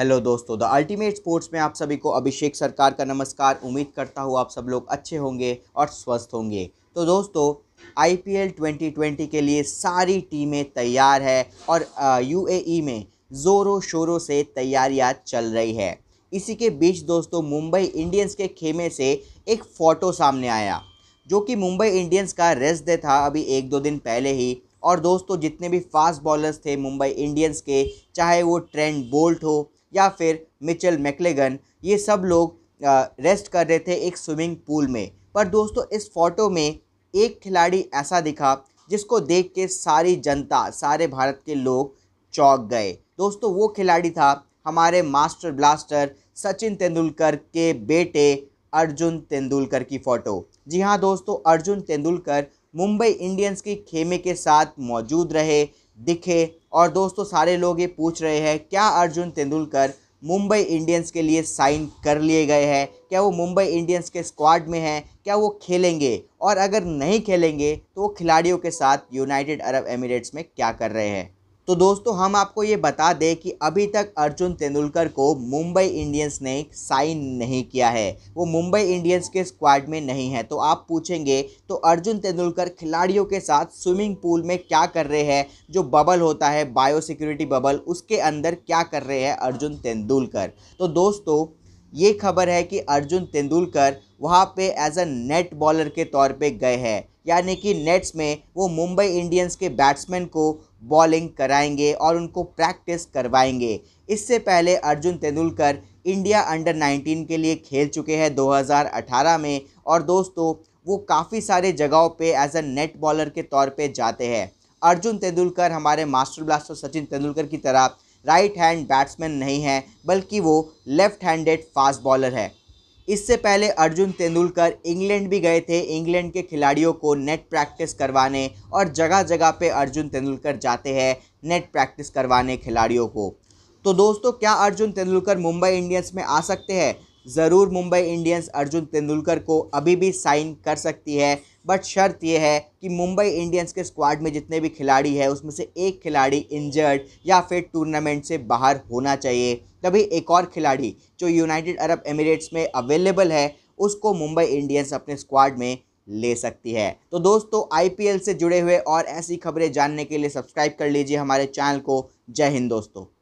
hello दोस्तों the ultimate sports में आप सभी को अभिषेक सरकार का नमस्कार उम्मीद करता हूँ आप सब लोग अच्छे होंगे और स्वस्थ होंगे तो दोस्तों आईपीएल 2020 के लिए सारी टीमें तैयार है और यूएई e में ज़ोरों शोरों से तैयारियां चल रही है इसी के बीच दोस्तों मुंबई इंडियंस के खेमे से एक फ़ोटो सामने आया जो कि मुंबई इंडियंस का रेस्ट डे था अभी एक दो दिन पहले ही और दोस्तों जितने भी फास्ट बॉलर्स थे मुंबई इंडियंस के चाहे वो ट्रेंड बोल्ट हो या फिर मिचल मैकलेगन ये सब लोग रेस्ट कर रहे थे एक स्विमिंग पूल में पर दोस्तों इस फोटो में एक खिलाड़ी ऐसा दिखा जिसको देख के सारी जनता सारे भारत के लोग चौंक गए दोस्तों वो खिलाड़ी था हमारे मास्टर ब्लास्टर सचिन तेंदुलकर के बेटे अर्जुन तेंदुलकर की फ़ोटो जी हाँ दोस्तों अर्जुन तेंदुलकर मुंबई इंडियंस के खेमे के साथ मौजूद रहे दिखे और दोस्तों सारे लोग ये पूछ रहे हैं क्या अर्जुन तेंदुलकर मुंबई इंडियंस के लिए साइन कर लिए गए हैं क्या वो मुंबई इंडियंस के स्क्वाड में हैं क्या वो खेलेंगे और अगर नहीं खेलेंगे तो वो खिलाड़ियों के साथ यूनाइटेड अरब एमिरेट्स में क्या कर रहे हैं तो दोस्तों हम आपको ये बता दें कि अभी तक अर्जुन तेंदुलकर को मुंबई इंडियंस ने साइन नहीं किया है वो मुंबई इंडियंस के स्क्वाड में नहीं है तो आप पूछेंगे तो अर्जुन तेंदुलकर खिलाड़ियों के साथ स्विमिंग पूल में क्या कर रहे हैं जो बबल होता है बायो सिक्योरिटी बबल उसके अंदर क्या कर रहे हैं अर्जुन तेंदुलकर तो दोस्तों ये खबर है कि अर्जुन तेंदुलकर वहाँ पे एज अ नेट बॉलर के तौर पे गए हैं यानी कि नेट्स में वो मुंबई इंडियंस के बैट्समैन को बॉलिंग कराएंगे और उनको प्रैक्टिस करवाएंगे इससे पहले अर्जुन तेंदुलकर इंडिया अंडर 19 के लिए खेल चुके हैं 2018 में और दोस्तों वो काफ़ी सारे जगहों पे एज अ नेट बॉलर के तौर पे जाते हैं अर्जुन तेंदुलकर हमारे मास्टर ब्लास्टर सचिन तेंदुलकर की तरह राइट हैंड बैट्समैन नहीं है बल्कि वो लेफ्ट हैंडेड फास्ट बॉलर है इससे पहले अर्जुन तेंदुलकर इंग्लैंड भी गए थे इंग्लैंड के खिलाड़ियों को नेट प्रैक्टिस करवाने और जगह जगह पे अर्जुन तेंदुलकर जाते हैं नेट प्रैक्टिस करवाने खिलाड़ियों को तो दोस्तों क्या अर्जुन तेंदुलकर मुंबई इंडियंस में आ सकते हैं ज़रूर मुंबई इंडियंस अर्जुन तेंदुलकर को अभी भी साइन कर सकती है बट शर्त यह है कि मुंबई इंडियंस के स्क्वाड में जितने भी खिलाड़ी हैं उसमें से एक खिलाड़ी इंजर्ड या फिर टूर्नामेंट से बाहर होना चाहिए तभी एक और खिलाड़ी जो यूनाइटेड अरब एमिरेट्स में अवेलेबल है उसको मुंबई इंडियंस अपने स्क्वाड में ले सकती है तो दोस्तों आई से जुड़े हुए और ऐसी खबरें जानने के लिए सब्सक्राइब कर लीजिए हमारे चैनल को जय हिंद दोस्तों